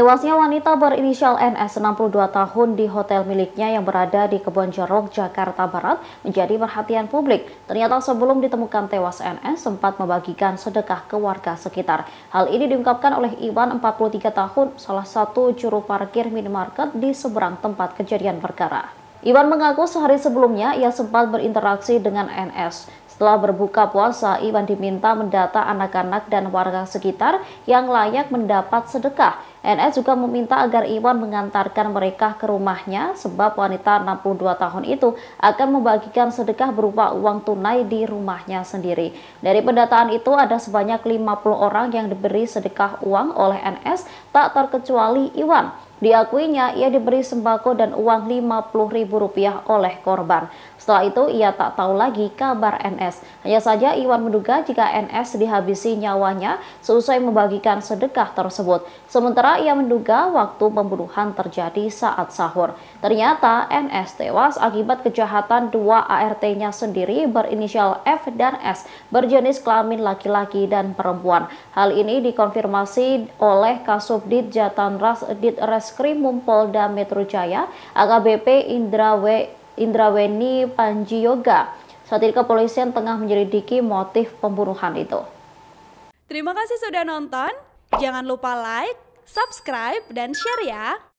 Tewasnya wanita berinisial NS 62 tahun di hotel miliknya yang berada di Kebon Jeruk, Jakarta Barat menjadi perhatian publik. Ternyata sebelum ditemukan tewas NS sempat membagikan sedekah ke warga sekitar. Hal ini diungkapkan oleh Iwan 43 tahun, salah satu juru parkir minimarket di seberang tempat kejadian perkara. Iwan mengaku sehari sebelumnya ia sempat berinteraksi dengan NS. Setelah berbuka puasa, Iwan diminta mendata anak-anak dan warga sekitar yang layak mendapat sedekah. NS juga meminta agar Iwan mengantarkan mereka ke rumahnya sebab wanita 62 tahun itu akan membagikan sedekah berupa uang tunai di rumahnya sendiri. Dari pendataan itu ada sebanyak 50 orang yang diberi sedekah uang oleh NS tak terkecuali Iwan. Diakuinya, ia diberi sembako dan uang Rp50.000 oleh korban. Setelah itu, ia tak tahu lagi kabar NS. Hanya saja Iwan menduga jika NS dihabisi nyawanya seusai membagikan sedekah tersebut. Sementara ia menduga waktu pembunuhan terjadi saat sahur. Ternyata NS tewas akibat kejahatan dua ART-nya sendiri berinisial F dan S berjenis kelamin laki-laki dan perempuan. Hal ini dikonfirmasi oleh Kasubdit Jatanras Res Reskrimum Polda Metro Jaya AKBP Indrawe, Indraweni Panji Yoga. Saat ini kepolisian tengah menyelidiki motif pembunuhan itu. Terima kasih sudah nonton. Jangan lupa like, subscribe, dan share ya.